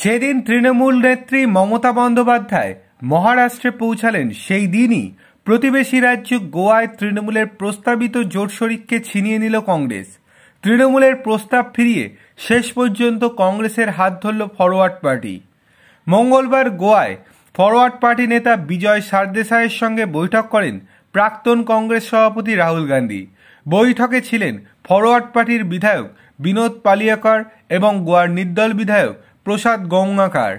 যেদিন তৃণমূল নেত্রী মমতা বন্দ্যোপাধ্যায় মহারাষ্ট্রে পৌঁছালেন সেই দিনই প্রতিবেশী রাজ্য গোয়ায় তৃণমূলের প্রস্তাবিত জোট শরিককে ছিনিয়ে নিল কংগ্রেস তৃণমূলের প্রস্তাব ফিরিয়ে শেষ পর্যন্ত কংগ্রেসের হাত ধরল ফরওয়ার্ড পার্টি মঙ্গলবার গোয়ায় ফরওয়ার্ড পার্টি নেতা বিজয় সারদেশাইয়ের সঙ্গে বৈঠক করেন প্রাক্তন কংগ্রেস সভাপতি রাহুল গান্ধী বৈঠকে ছিলেন ফরওয়ার্ড পার্টির বিধায়ক বিনোদ পালিয়াকর এবং গোয়ার নির্দল বিধায়ক প্রসাদ গঙ্গাকার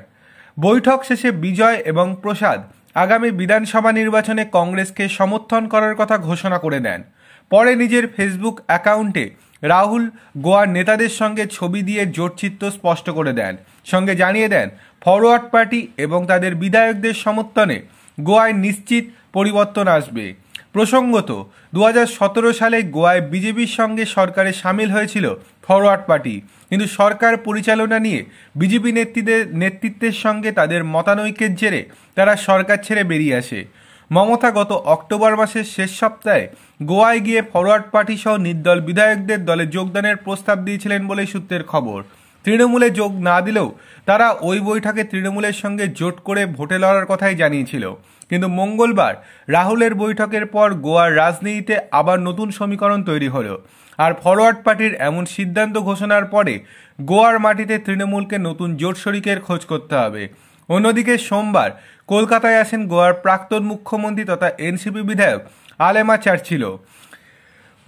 বৈঠক শেষে বিজয় এবং প্রসাদ আগামী বিধানসভা নির্বাচনে কংগ্রেসকে সমর্থন করার কথা ঘোষণা করে দেন পরে নিজের ফেসবুক অ্যাকাউন্টে রাহুল গোয়ার নেতাদের সঙ্গে ছবি দিয়ে জোটচিত্র স্পষ্ট করে দেন সঙ্গে জানিয়ে দেন ফরওয়ার্ড পার্টি এবং তাদের বিধায়কদের সমর্থনে গোয়ায় নিশ্চিত পরিবর্তন আসবে প্রসঙ্গত দু সালে গোয়ায় বিজেপির সঙ্গে সরকারে সামিল হয়েছিল ফরওয়ার্ড পার্টি কিন্তু সরকার পরিচালনা নিয়ে বিজেপি নেত্রীদের নেতৃত্বের সঙ্গে তাদের মতানৈক্যের জেরে তারা সরকার ছেড়ে বেরিয়ে আসে মমতা গত অক্টোবর মাসের শেষ সপ্তাহে গোয়ায় গিয়ে ফরওয়ার্ড পার্টি সহ নির্দল বিধায়কদের দলে যোগদানের প্রস্তাব দিয়েছিলেন বলে সূত্রের খবর তৃণমূলে যোগ না দিলেও তারা ওই বৈঠকে তৃণমূলের সঙ্গে জোট করে ভোটে লড়ার কথাই জানিয়েছিল কিন্তু মঙ্গলবার রাহুলের বৈঠকের পর গোয়ার রাজনীতিতে আবার নতুন সমীকরণ তৈরি হলো আর ফরওয়ার্ড পার্টির এমন সিদ্ধান্ত ঘোষণার পরে গোয়ার মাটিতে তৃণমূলকে নতুন জোট শরিকের খোঁজ করতে হবে অন্যদিকে সোমবার কলকাতায় আসেন গোয়ার প্রাক্তন মুখ্যমন্ত্রী তথা এনসিপি বিধায়ক আলেমা চার্চিলো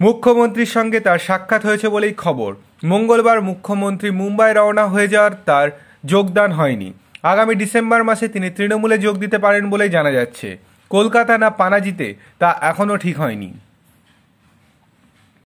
মুখ্যমন্ত্রীর সঙ্গে তার সাক্ষাৎ হয়েছে বলেই খবর মঙ্গলবার মুখ্যমন্ত্রী মুম্বাই রওনা হয়ে যাওয়ার তার যোগদান হয়নি আগামী ডিসেম্বর মাসে তিনি তৃণমূলে যোগ দিতে পারেন বলেই জানা যাচ্ছে কলকাতা না পানাজিতে তা এখনও ঠিক হয়নি